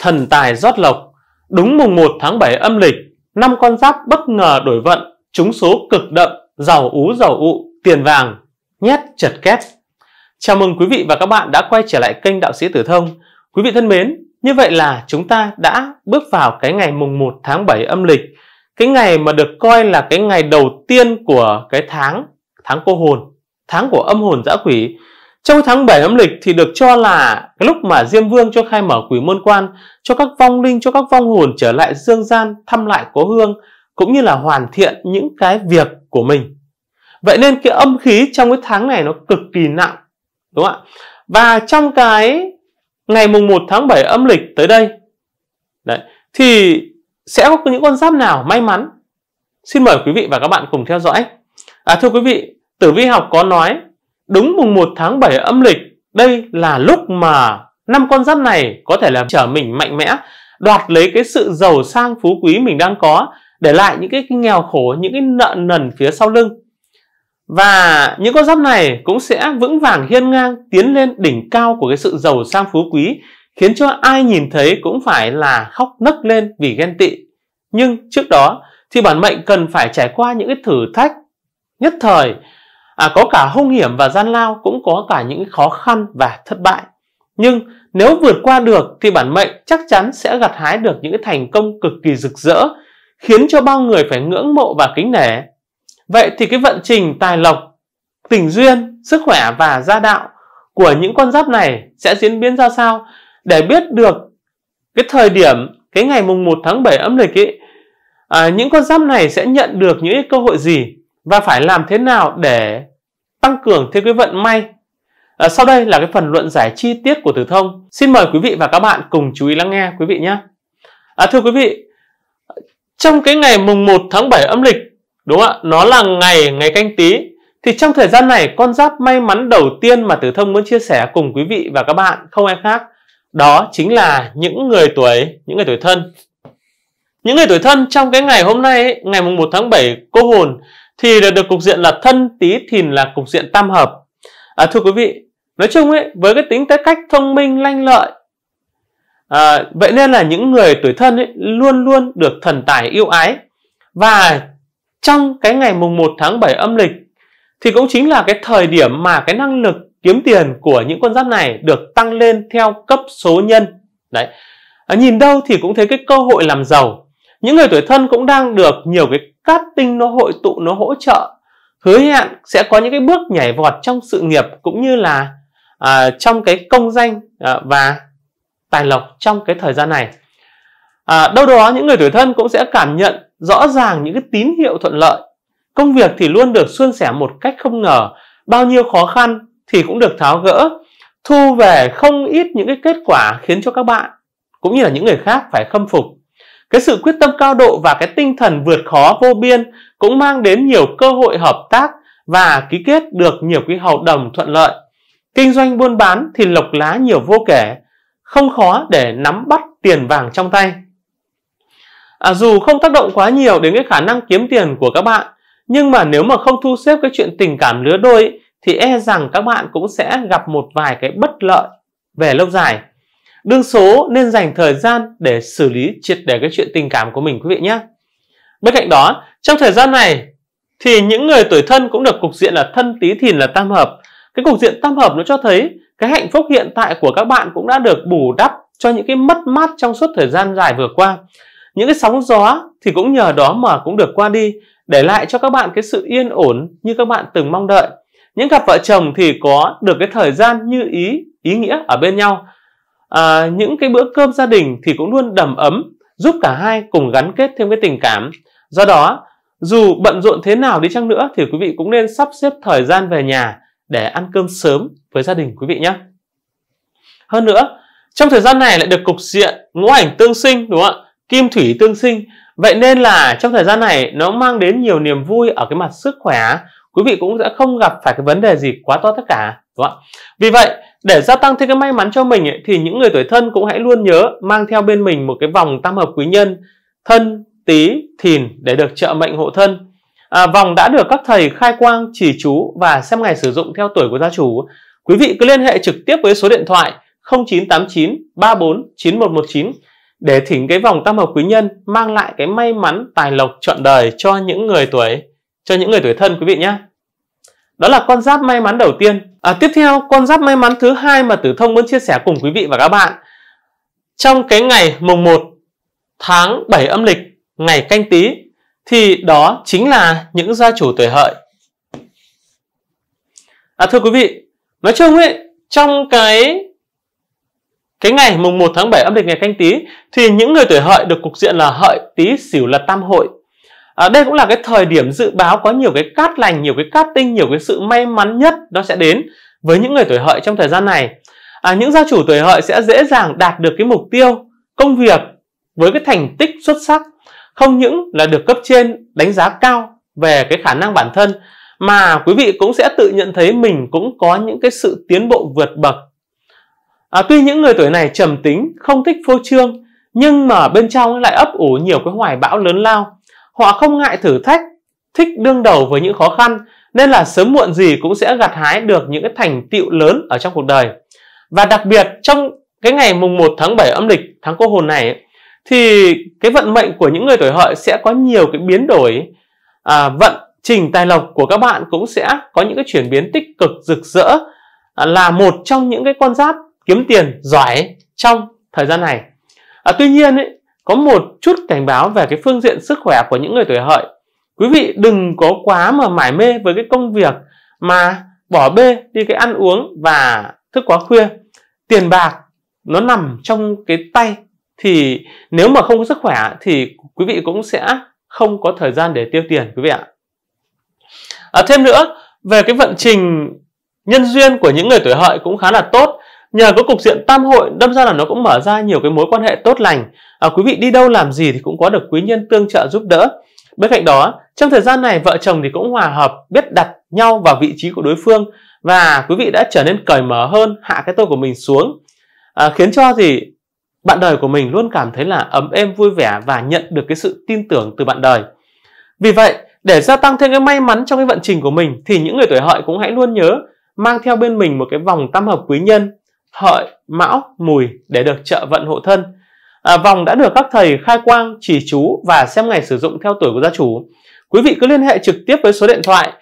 thần tài rót lộc. Đúng mùng 1 tháng 7 âm lịch, năm con giáp bất ngờ đổi vận, trúng số cực đậm, giàu ú giàu ụ, tiền vàng, nhét chật két. Chào mừng quý vị và các bạn đã quay trở lại kênh Đạo sĩ Tử Thông. Quý vị thân mến, như vậy là chúng ta đã bước vào cái ngày mùng 1 tháng 7 âm lịch, cái ngày mà được coi là cái ngày đầu tiên của cái tháng, tháng cô hồn, tháng của âm hồn dã quỷ. Trong tháng 7 âm lịch thì được cho là cái lúc mà Diêm Vương cho khai mở quỷ môn quan cho các vong linh, cho các vong hồn trở lại dương gian thăm lại cố hương cũng như là hoàn thiện những cái việc của mình. Vậy nên cái âm khí trong cái tháng này nó cực kỳ nặng đúng không ạ? Và trong cái ngày mùng 1 tháng 7 âm lịch tới đây đấy, thì sẽ có những con giáp nào may mắn? Xin mời quý vị và các bạn cùng theo dõi. À, thưa quý vị, Tử Vi học có nói đúng mùng 1 tháng 7 âm lịch, đây là lúc mà năm con giáp này có thể là trở mình mạnh mẽ, đoạt lấy cái sự giàu sang phú quý mình đang có, để lại những cái, cái nghèo khổ, những cái nợ nần phía sau lưng. Và những con giáp này cũng sẽ vững vàng hiên ngang tiến lên đỉnh cao của cái sự giàu sang phú quý, khiến cho ai nhìn thấy cũng phải là khóc nấc lên vì ghen tị. Nhưng trước đó thì bản mệnh cần phải trải qua những cái thử thách nhất thời à, có cả hung hiểm và gian lao cũng có cả những khó khăn và thất bại nhưng nếu vượt qua được thì bản mệnh chắc chắn sẽ gặt hái được những thành công cực kỳ rực rỡ khiến cho bao người phải ngưỡng mộ và kính nể vậy thì cái vận trình tài lộc tình duyên sức khỏe và gia đạo của những con giáp này sẽ diễn biến ra sao để biết được cái thời điểm cái ngày mùng 1 tháng 7 âm lịch ấy à, những con giáp này sẽ nhận được những cơ hội gì và phải làm thế nào để tăng cường thêm cái vận may. À, sau đây là cái phần luận giải chi tiết của tử thông. Xin mời quý vị và các bạn cùng chú ý lắng nghe quý vị nhé. À, thưa quý vị, trong cái ngày mùng 1 tháng 7 âm lịch, đúng không ạ? Nó là ngày ngày canh tí. Thì trong thời gian này, con giáp may mắn đầu tiên mà tử thông muốn chia sẻ cùng quý vị và các bạn không ai khác. Đó chính là những người tuổi, những người tuổi thân. Những người tuổi thân trong cái ngày hôm nay, ngày mùng 1 tháng 7, cô hồn thì được, được cục diện là thân tí thìn là cục diện tam hợp. À, thưa quý vị, nói chung ấy với cái tính cách thông minh lanh lợi à, vậy nên là những người tuổi thân ấy luôn luôn được thần tài yêu ái và trong cái ngày mùng 1 tháng 7 âm lịch thì cũng chính là cái thời điểm mà cái năng lực kiếm tiền của những con giáp này được tăng lên theo cấp số nhân đấy à, nhìn đâu thì cũng thấy cái cơ hội làm giàu những người tuổi thân cũng đang được nhiều cái cát tinh nó hội tụ nó hỗ trợ hứa hẹn sẽ có những cái bước nhảy vọt trong sự nghiệp cũng như là à, trong cái công danh à, và tài lộc trong cái thời gian này à, đâu đó những người tuổi thân cũng sẽ cảm nhận rõ ràng những cái tín hiệu thuận lợi công việc thì luôn được suôn sẻ một cách không ngờ bao nhiêu khó khăn thì cũng được tháo gỡ thu về không ít những cái kết quả khiến cho các bạn cũng như là những người khác phải khâm phục cái sự quyết tâm cao độ và cái tinh thần vượt khó vô biên cũng mang đến nhiều cơ hội hợp tác và ký kết được nhiều cái hợp đồng thuận lợi. Kinh doanh buôn bán thì lộc lá nhiều vô kể, không khó để nắm bắt tiền vàng trong tay. À, dù không tác động quá nhiều đến cái khả năng kiếm tiền của các bạn, nhưng mà nếu mà không thu xếp cái chuyện tình cảm lứa đôi thì e rằng các bạn cũng sẽ gặp một vài cái bất lợi về lâu dài. Đương số nên dành thời gian để xử lý triệt để cái chuyện tình cảm của mình quý vị nhé. Bên cạnh đó, trong thời gian này thì những người tuổi thân cũng được cục diện là thân tí thìn là tam hợp. Cái cục diện tam hợp nó cho thấy cái hạnh phúc hiện tại của các bạn cũng đã được bù đắp cho những cái mất mát trong suốt thời gian dài vừa qua. Những cái sóng gió thì cũng nhờ đó mà cũng được qua đi, để lại cho các bạn cái sự yên ổn như các bạn từng mong đợi. Những cặp vợ chồng thì có được cái thời gian như ý, ý nghĩa ở bên nhau à, những cái bữa cơm gia đình thì cũng luôn đầm ấm giúp cả hai cùng gắn kết thêm cái tình cảm do đó dù bận rộn thế nào đi chăng nữa thì quý vị cũng nên sắp xếp thời gian về nhà để ăn cơm sớm với gia đình quý vị nhé hơn nữa trong thời gian này lại được cục diện ngũ hành tương sinh đúng không ạ kim thủy tương sinh vậy nên là trong thời gian này nó mang đến nhiều niềm vui ở cái mặt sức khỏe quý vị cũng sẽ không gặp phải cái vấn đề gì quá to tất cả đúng không ạ vì vậy để gia tăng thêm cái may mắn cho mình ấy, thì những người tuổi thân cũng hãy luôn nhớ mang theo bên mình một cái vòng tam hợp quý nhân thân, tí, thìn để được trợ mệnh hộ thân. À, vòng đã được các thầy khai quang, chỉ chú và xem ngày sử dụng theo tuổi của gia chủ. Quý vị cứ liên hệ trực tiếp với số điện thoại 0989 34 9119 để thỉnh cái vòng tam hợp quý nhân mang lại cái may mắn tài lộc trọn đời cho những người tuổi cho những người tuổi thân quý vị nhé đó là con giáp may mắn đầu tiên à, tiếp theo con giáp may mắn thứ hai mà tử thông muốn chia sẻ cùng quý vị và các bạn trong cái ngày mùng 1 tháng 7 âm lịch ngày canh tý thì đó chính là những gia chủ tuổi hợi à, thưa quý vị nói chung ấy trong cái cái ngày mùng 1 tháng 7 âm lịch ngày canh tý thì những người tuổi hợi được cục diện là hợi tý xỉu là tam hội à, đây cũng là cái thời điểm dự báo có nhiều cái cát lành nhiều cái cát tinh nhiều cái sự may mắn nhất nó sẽ đến với những người tuổi hợi trong thời gian này à, những gia chủ tuổi hợi sẽ dễ dàng đạt được cái mục tiêu công việc với cái thành tích xuất sắc không những là được cấp trên đánh giá cao về cái khả năng bản thân mà quý vị cũng sẽ tự nhận thấy mình cũng có những cái sự tiến bộ vượt bậc à, tuy những người tuổi này trầm tính không thích phô trương nhưng mà bên trong lại ấp ủ nhiều cái hoài bão lớn lao Họ không ngại thử thách, thích đương đầu với những khó khăn, nên là sớm muộn gì cũng sẽ gặt hái được những cái thành tựu lớn ở trong cuộc đời. Và đặc biệt trong cái ngày mùng 1 tháng 7 âm lịch, tháng cô hồn này thì cái vận mệnh của những người tuổi hợi sẽ có nhiều cái biến đổi à, vận trình tài lộc của các bạn cũng sẽ có những cái chuyển biến tích cực rực rỡ à, là một trong những cái con giáp kiếm tiền giỏi trong thời gian này à, tuy nhiên ấy, có một chút cảnh báo về cái phương diện sức khỏe của những người tuổi hợi quý vị đừng có quá mà mải mê với cái công việc mà bỏ bê đi cái ăn uống và thức quá khuya tiền bạc nó nằm trong cái tay thì nếu mà không có sức khỏe thì quý vị cũng sẽ không có thời gian để tiêu tiền quý vị ạ à, thêm nữa về cái vận trình nhân duyên của những người tuổi hợi cũng khá là tốt nhờ có cục diện tam hội đâm ra là nó cũng mở ra nhiều cái mối quan hệ tốt lành à, quý vị đi đâu làm gì thì cũng có được quý nhân tương trợ giúp đỡ bên cạnh đó trong thời gian này vợ chồng thì cũng hòa hợp biết đặt nhau vào vị trí của đối phương và quý vị đã trở nên cởi mở hơn hạ cái tôi của mình xuống à, khiến cho gì bạn đời của mình luôn cảm thấy là ấm êm vui vẻ và nhận được cái sự tin tưởng từ bạn đời vì vậy để gia tăng thêm cái may mắn trong cái vận trình của mình thì những người tuổi hợi cũng hãy luôn nhớ mang theo bên mình một cái vòng tam hợp quý nhân hợi, mão, mùi để được trợ vận hộ thân. À, vòng đã được các thầy khai quang, chỉ chú và xem ngày sử dụng theo tuổi của gia chủ. Quý vị cứ liên hệ trực tiếp với số điện thoại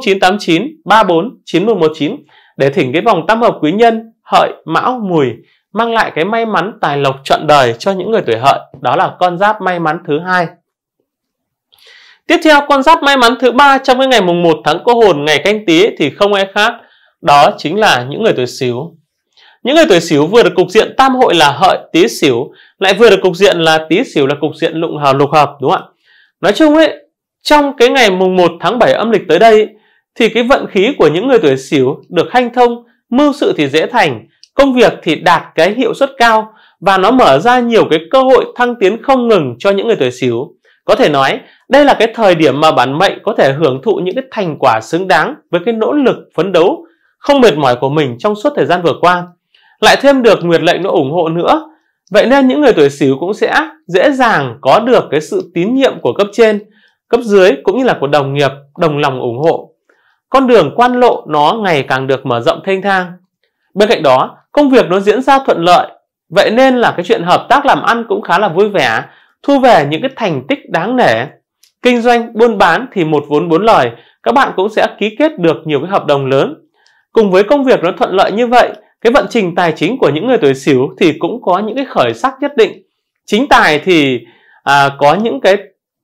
0989 34 9119 để thỉnh cái vòng tam hợp quý nhân hợi, mão, mùi mang lại cái may mắn tài lộc trọn đời cho những người tuổi hợi. Đó là con giáp may mắn thứ hai. Tiếp theo con giáp may mắn thứ ba trong cái ngày mùng 1 tháng cô hồn ngày canh tí thì không ai khác đó chính là những người tuổi xíu. Những người tuổi Sửu vừa được cục diện tam hội là Hợi, Tý, Sửu lại vừa được cục diện là Tý, Sửu là cục diện lụng hào lục hợp đúng không ạ? Nói chung ấy, trong cái ngày mùng 1 tháng 7 âm lịch tới đây thì cái vận khí của những người tuổi Sửu được hanh thông, mưu sự thì dễ thành, công việc thì đạt cái hiệu suất cao và nó mở ra nhiều cái cơ hội thăng tiến không ngừng cho những người tuổi Sửu. Có thể nói, đây là cái thời điểm mà bản mệnh có thể hưởng thụ những cái thành quả xứng đáng với cái nỗ lực phấn đấu không mệt mỏi của mình trong suốt thời gian vừa qua lại thêm được nguyệt lệnh nó ủng hộ nữa vậy nên những người tuổi sửu cũng sẽ dễ dàng có được cái sự tín nhiệm của cấp trên cấp dưới cũng như là của đồng nghiệp đồng lòng ủng hộ con đường quan lộ nó ngày càng được mở rộng thênh thang bên cạnh đó công việc nó diễn ra thuận lợi vậy nên là cái chuyện hợp tác làm ăn cũng khá là vui vẻ thu về những cái thành tích đáng nể kinh doanh buôn bán thì một vốn bốn lời các bạn cũng sẽ ký kết được nhiều cái hợp đồng lớn cùng với công việc nó thuận lợi như vậy cái vận trình tài chính của những người tuổi sửu thì cũng có những cái khởi sắc nhất định chính tài thì à, có những cái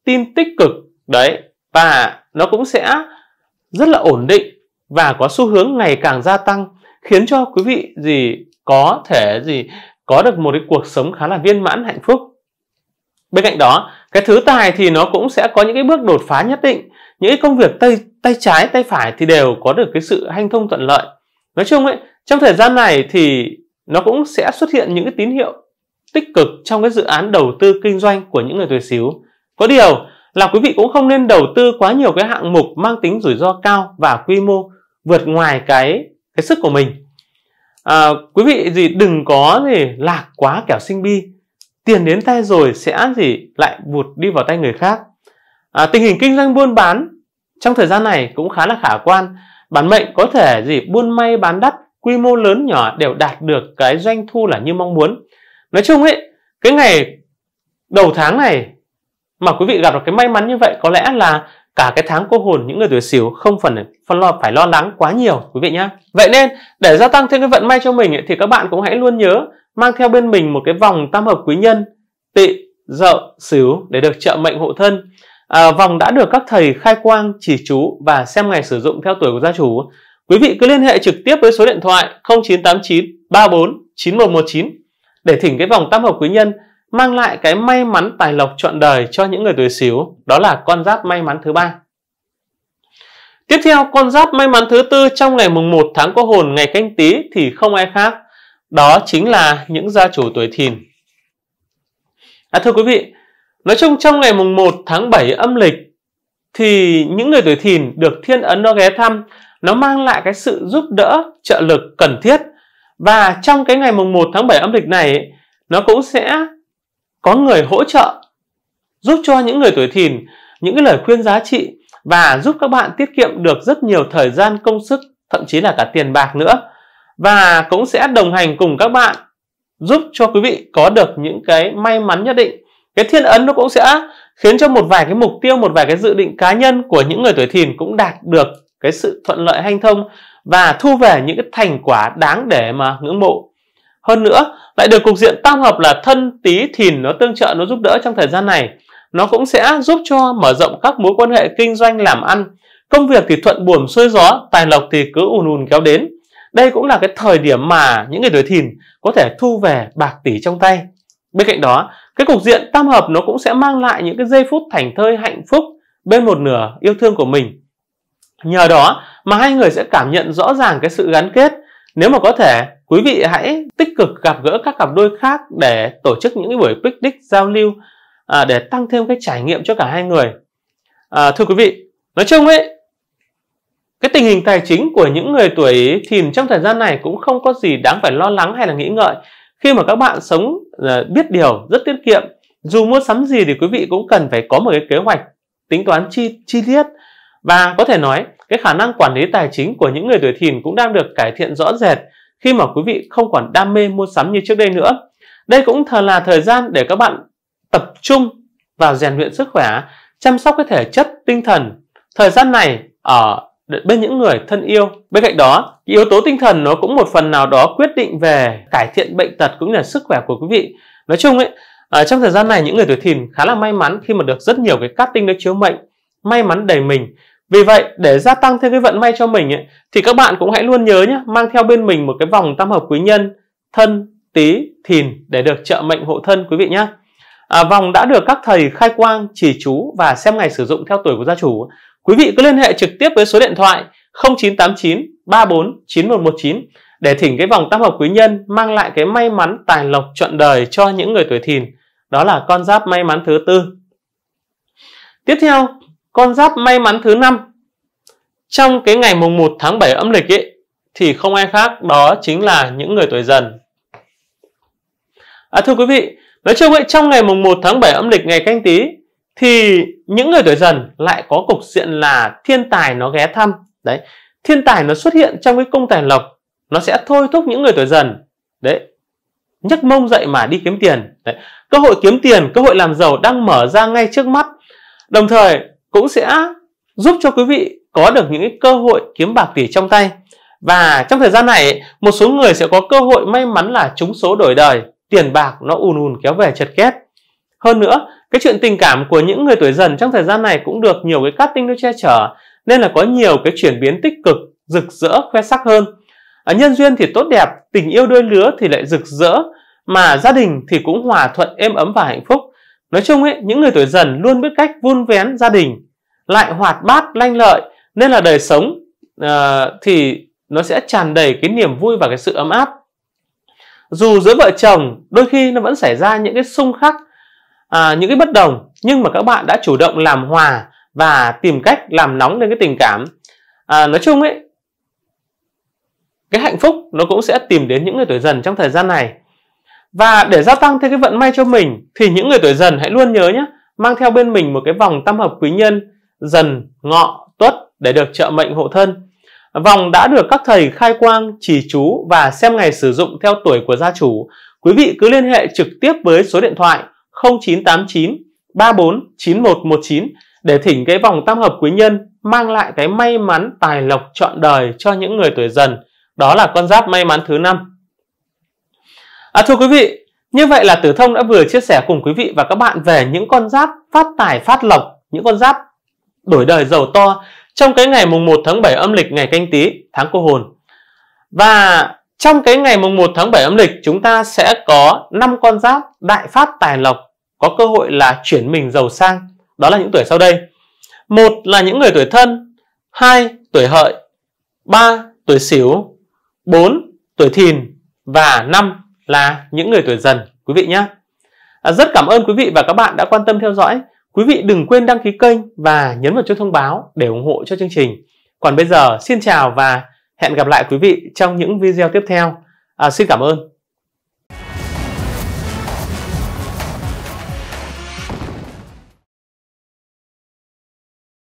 tin tích cực đấy và nó cũng sẽ rất là ổn định và có xu hướng ngày càng gia tăng khiến cho quý vị gì có thể gì có được một cái cuộc sống khá là viên mãn hạnh phúc bên cạnh đó cái thứ tài thì nó cũng sẽ có những cái bước đột phá nhất định những cái công việc tay tay trái tay phải thì đều có được cái sự hanh thông thuận lợi nói chung ấy trong thời gian này thì nó cũng sẽ xuất hiện những cái tín hiệu tích cực trong cái dự án đầu tư kinh doanh của những người tuổi xíu có điều là quý vị cũng không nên đầu tư quá nhiều cái hạng mục mang tính rủi ro cao và quy mô vượt ngoài cái cái sức của mình à, quý vị gì đừng có gì lạc quá kẻo sinh bi tiền đến tay rồi sẽ gì lại vụt đi vào tay người khác à, tình hình kinh doanh buôn bán trong thời gian này cũng khá là khả quan Bản mệnh có thể gì buôn may bán đắt, quy mô lớn nhỏ đều đạt được cái doanh thu là như mong muốn. Nói chung ấy, cái ngày đầu tháng này mà quý vị gặp được cái may mắn như vậy có lẽ là cả cái tháng cô hồn những người tuổi xỉu không phần phân lo phải lo lắng quá nhiều quý vị nhé vậy nên để gia tăng thêm cái vận may cho mình ấy, thì các bạn cũng hãy luôn nhớ mang theo bên mình một cái vòng tam hợp quý nhân tị dậu sửu để được trợ mệnh hộ thân À, vòng đã được các thầy khai quang, chỉ chú và xem ngày sử dụng theo tuổi của gia chủ. Quý vị cứ liên hệ trực tiếp với số điện thoại 0989 34 9119 để thỉnh cái vòng tam hợp quý nhân mang lại cái may mắn tài lộc trọn đời cho những người tuổi xíu, đó là con giáp may mắn thứ ba. Tiếp theo, con giáp may mắn thứ tư trong ngày mùng 1 tháng có hồn ngày canh tí thì không ai khác, đó chính là những gia chủ tuổi thìn. À, thưa quý vị, Nói chung trong ngày mùng 1 tháng 7 âm lịch thì những người tuổi thìn được thiên ấn nó ghé thăm nó mang lại cái sự giúp đỡ trợ lực cần thiết và trong cái ngày mùng 1 tháng 7 âm lịch này nó cũng sẽ có người hỗ trợ giúp cho những người tuổi thìn những cái lời khuyên giá trị và giúp các bạn tiết kiệm được rất nhiều thời gian công sức thậm chí là cả tiền bạc nữa và cũng sẽ đồng hành cùng các bạn giúp cho quý vị có được những cái may mắn nhất định cái thiên ấn nó cũng sẽ khiến cho một vài cái mục tiêu một vài cái dự định cá nhân của những người tuổi thìn cũng đạt được cái sự thuận lợi hanh thông và thu về những cái thành quả đáng để mà ngưỡng mộ hơn nữa lại được cục diện tam hợp là thân tí thìn nó tương trợ nó giúp đỡ trong thời gian này nó cũng sẽ giúp cho mở rộng các mối quan hệ kinh doanh làm ăn công việc thì thuận buồm xuôi gió tài lộc thì cứ ùn ùn kéo đến đây cũng là cái thời điểm mà những người tuổi thìn có thể thu về bạc tỷ trong tay Bên cạnh đó, cái cục diện tam hợp nó cũng sẽ mang lại những cái giây phút thảnh thơi hạnh phúc bên một nửa yêu thương của mình. Nhờ đó mà hai người sẽ cảm nhận rõ ràng cái sự gắn kết. Nếu mà có thể, quý vị hãy tích cực gặp gỡ các cặp đôi khác để tổ chức những buổi picnic giao lưu à, để tăng thêm cái trải nghiệm cho cả hai người. À, thưa quý vị, nói chung ấy, cái tình hình tài chính của những người tuổi thìn trong thời gian này cũng không có gì đáng phải lo lắng hay là nghĩ ngợi khi mà các bạn sống à, biết điều rất tiết kiệm dù mua sắm gì thì quý vị cũng cần phải có một cái kế hoạch tính toán chi chi tiết và có thể nói cái khả năng quản lý tài chính của những người tuổi thìn cũng đang được cải thiện rõ rệt khi mà quý vị không còn đam mê mua sắm như trước đây nữa đây cũng thờ là thời gian để các bạn tập trung vào rèn luyện sức khỏe chăm sóc cái thể chất tinh thần thời gian này ở bên những người thân yêu. Bên cạnh đó, yếu tố tinh thần nó cũng một phần nào đó quyết định về cải thiện bệnh tật cũng như là sức khỏe của quý vị. Nói chung ấy, ở ờ, trong thời gian này những người tuổi thìn khá là may mắn khi mà được rất nhiều cái cát tinh nó chiếu mệnh, may mắn đầy mình. Vì vậy, để gia tăng thêm cái vận may cho mình ấy, thì các bạn cũng hãy luôn nhớ nhé, mang theo bên mình một cái vòng tam hợp quý nhân thân, tý thìn để được trợ mệnh hộ thân quý vị nhé. À, vòng đã được các thầy khai quang, chỉ chú và xem ngày sử dụng theo tuổi của gia chủ Quý vị cứ liên hệ trực tiếp với số điện thoại 0989 34 9119 để thỉnh cái vòng tam hợp quý nhân mang lại cái may mắn tài lộc trọn đời cho những người tuổi thìn. Đó là con giáp may mắn thứ tư. Tiếp theo, con giáp may mắn thứ năm trong cái ngày mùng 1 tháng 7 âm lịch ấy thì không ai khác đó chính là những người tuổi dần. À, thưa quý vị, nói chung ấy trong ngày mùng 1 tháng 7 âm lịch ngày canh tí thì những người tuổi dần lại có cục diện là thiên tài nó ghé thăm đấy thiên tài nó xuất hiện trong cái cung tài lộc nó sẽ thôi thúc những người tuổi dần đấy nhấc mông dậy mà đi kiếm tiền đấy. cơ hội kiếm tiền cơ hội làm giàu đang mở ra ngay trước mắt đồng thời cũng sẽ giúp cho quý vị có được những cơ hội kiếm bạc tỷ trong tay và trong thời gian này một số người sẽ có cơ hội may mắn là trúng số đổi đời tiền bạc nó ùn ùn kéo về chật két hơn nữa, cái chuyện tình cảm của những người tuổi dần trong thời gian này cũng được nhiều cái cát tinh nó che chở, nên là có nhiều cái chuyển biến tích cực, rực rỡ, khoe sắc hơn. À, nhân duyên thì tốt đẹp, tình yêu đôi lứa thì lại rực rỡ, mà gia đình thì cũng hòa thuận êm ấm và hạnh phúc. Nói chung ấy, những người tuổi dần luôn biết cách vun vén gia đình, lại hoạt bát, lanh lợi, nên là đời sống uh, thì nó sẽ tràn đầy cái niềm vui và cái sự ấm áp. Dù giữa vợ chồng, đôi khi nó vẫn xảy ra những cái xung khắc, à, những cái bất đồng nhưng mà các bạn đã chủ động làm hòa và tìm cách làm nóng lên cái tình cảm à, nói chung ấy cái hạnh phúc nó cũng sẽ tìm đến những người tuổi dần trong thời gian này và để gia tăng thêm cái vận may cho mình thì những người tuổi dần hãy luôn nhớ nhé mang theo bên mình một cái vòng tam hợp quý nhân dần ngọ tuất để được trợ mệnh hộ thân vòng đã được các thầy khai quang chỉ chú và xem ngày sử dụng theo tuổi của gia chủ quý vị cứ liên hệ trực tiếp với số điện thoại 0989 34 9119 để thỉnh cái vòng tam hợp quý nhân mang lại cái may mắn tài lộc trọn đời cho những người tuổi dần. Đó là con giáp may mắn thứ năm. À, thưa quý vị, như vậy là Tử Thông đã vừa chia sẻ cùng quý vị và các bạn về những con giáp phát tài phát lộc, những con giáp đổi đời giàu to trong cái ngày mùng 1 tháng 7 âm lịch ngày canh tí tháng cô hồn. Và trong cái ngày mùng 1 tháng 7 âm lịch chúng ta sẽ có 5 con giáp đại phát tài lộc có cơ hội là chuyển mình giàu sang. Đó là những tuổi sau đây. Một là những người tuổi thân, hai tuổi hợi, ba tuổi xỉu bốn tuổi thìn và năm là những người tuổi dần quý vị nhé. À, rất cảm ơn quý vị và các bạn đã quan tâm theo dõi. Quý vị đừng quên đăng ký kênh và nhấn vào chuông thông báo để ủng hộ cho chương trình. Còn bây giờ xin chào và hẹn gặp lại quý vị trong những video tiếp theo. À, xin cảm ơn.